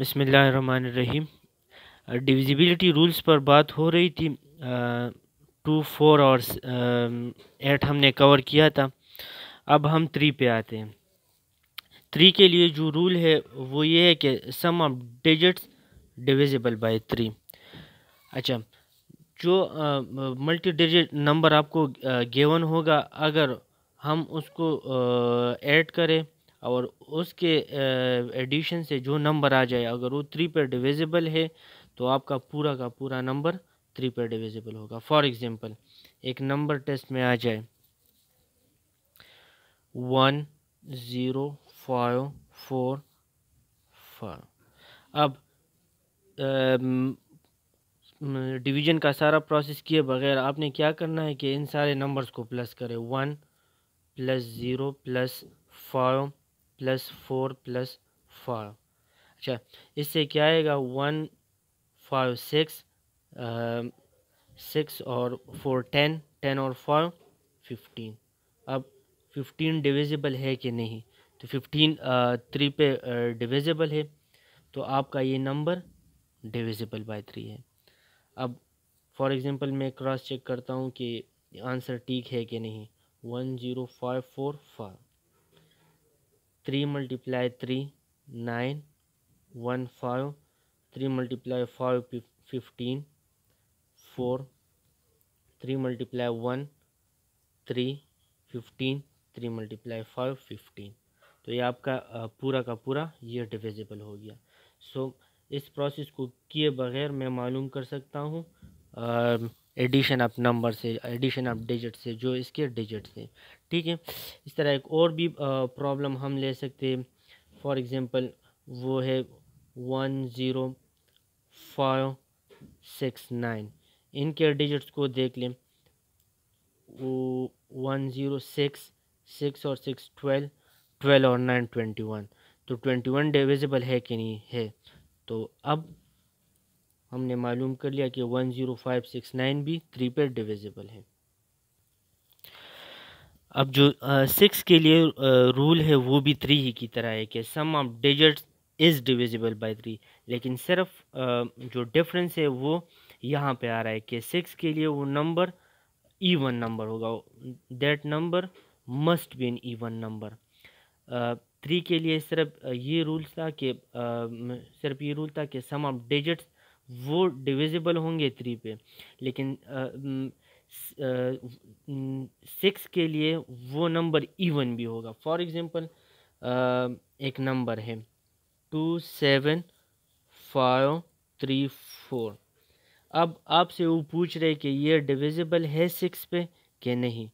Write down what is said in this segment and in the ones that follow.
बसमीम divisibility rules पर बात हो रही थी टू फोर और एट हमने कवर किया था अब हम थ्री पे आते हैं थ्री के लिए जो रूल है वो ये है कि sum of digits divisible by three अच्छा जो मल्टी डिजिट नंबर आपको गेवन होगा अगर हम उसको ऐड करें और उसके एडिशन से जो नंबर आ जाए अगर वो थ्री पर डिविजिबल है तो आपका पूरा का पूरा नंबर थ्री पर डिविजिबल होगा फॉर एग्ज़ाम्पल एक नंबर टेस्ट में आ जाए one zero five four five अब डिवीजन का सारा प्रोसेस किए बगैर आपने क्या करना है कि इन सारे नंबर्स को प्लस करें one plus zero plus five plus four plus five अच्छा इससे क्या आएगा वन फाइव सिक्स सिक्स और फोर टेन टेन और फाइव फिफ्टीन अब फिफ्टीन डिविजिबल है कि नहीं तो फिफ्टीन थ्री uh, पे डिविजिबल uh, है तो आपका ये नंबर डिविजिबल बाय थ्री है अब फॉर एग्जांपल मैं क्रॉस चेक करता हूँ कि आंसर ठीक है कि नहीं one zero five four five three multiply three nine one five three multiply five fifteen four three multiply one three fifteen three multiply five fifteen तो ये आपका पूरा का पूरा ये डिविजिबल हो गया सो so, इस प्रोसेस को किए बगैर मैं मालूम कर सकता हूँ एडिशन ऑफ नंबर से एडिशन ऑफ डिजिट से जो इसके डिजिट से ठीक है इस तरह एक और भी प्रॉब्लम हम ले सकते हैं फॉर एग्ज़ाम्पल वो है one zero five six nine इनके डिजिट्स को देख लें वो वन ज़ीरो सिक्स सिक्स और सिक्स ट्वेल्व ट्वेल्व और नाइन ट्वेंटी वन तो ट्वेंटी वन डिविजिबल है कि नहीं है तो अब हमने मालूम कर लिया कि one zero five six nine भी थ्री पर डिविजिबल है अब जो सिक्स के लिए आ, रूल है वो भी थ्री ही की तरह है कि sum of digits is divisible by three लेकिन सिर्फ आ, जो डिफरेंस है वो यहाँ पे आ रहा है कि सिक्स के लिए वो नंबर इवन नंबर होगा that number must be an even number three के लिए सिर्फ ये रूल था कि सिर्फ ये रूल था कि सम ऑफ डिजिट्स वो डिविजिबल होंगे थ्री पे लेकिन सिक्स के लिए वो नंबर इवन भी होगा फॉर एग्ज़ाम्पल एक नंबर है two seven five three four अब आपसे वो पूछ रहे कि ये डिविजिबल है सिक्स पे कि नहीं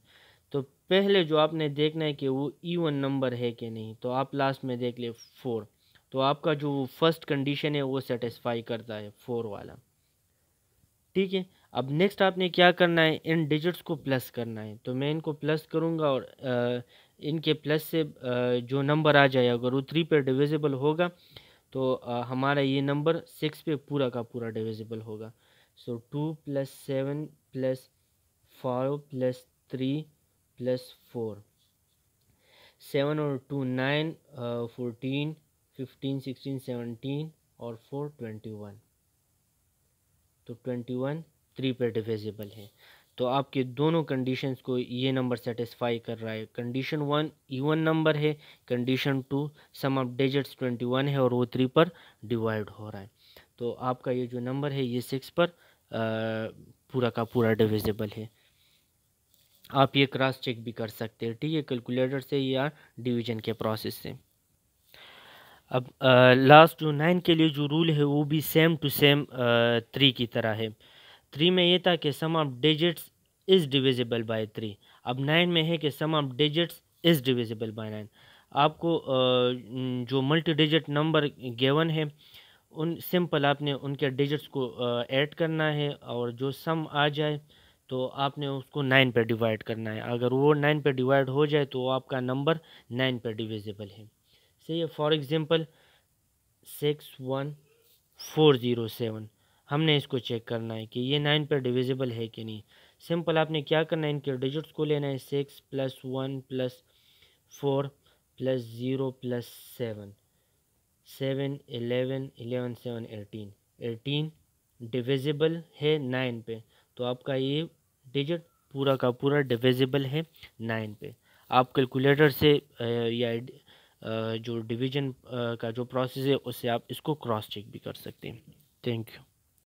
तो पहले जो आपने देखना है कि वो इवन नंबर है कि नहीं तो आप लास्ट में देख ले फोर तो आपका जो फर्स्ट कंडीशन है वो सेटिस्फाई करता है फोर वाला ठीक है अब नेक्स्ट आपने क्या करना है इन डिजिट्स को प्लस करना है तो मैं इनको प्लस करूँगा और आ, इनके प्लस से आ, जो नंबर आ जाए अगर वो थ्री पर डिविजिबल होगा तो आ, हमारा ये नंबर सिक्स पे पूरा का पूरा डिविजिबल होगा so two plus seven plus five plus three plus four seven और two nine fourteen fifteen sixteen seventeen और फोर ट्वेंटी वन तो ट्वेंटी वन थ्री पर डिविजिबल है तो आपके दोनों कंडीशंस को ये नंबर सेटिस्फाई कर रहा है कंडीशन वन इवन नंबर है condition two sum of digits twenty one है और वो थ्री पर डिवाइड हो रहा है तो आपका ये जो नंबर है ये सिक्स पर आ, पूरा का पूरा डिविजिबल है आप ये क्रॉस चेक भी कर सकते हैं ठीक है कैलकुलेटर से या डिवीजन के प्रोसेस से अब लास्ट जो नाइन के लिए जो रूल है वो भी सेम टू सेम थ्री की तरह है थ्री में ये था कि sum of digits is divisible by three अब नाइन में है कि sum of digits is divisible by nine आपको आ, जो मल्टी डिजिट नंबर गेवन है उन सिंपल आपने उनके डिजिट्स को ऐड करना है और जो सम आ जाए तो आपने उसको नाइन पर डिवाइड करना है अगर वो नाइन पर डिवाइड हो जाए तो आपका नंबर नाइन पर डिविजिबल है सही है for example six one four zero seven हमने इसको चेक करना है कि ये नाइन पर डिविजिबल है कि नहीं सिंपल आपने क्या करना है इनके डिजिट्स को लेना है six plus one plus four plus zero plus seven seven eleven eleven seven eighteen eighteen divisible है नाइन पे तो आपका ये डिजिट पूरा का पूरा डिविजिबल है नाइन पे आप कैलकुलेटर से या जो डिवीज़न का जो प्रोसेस है उससे आप इसको क्रॉस चेक भी कर सकते हैं थैंक यू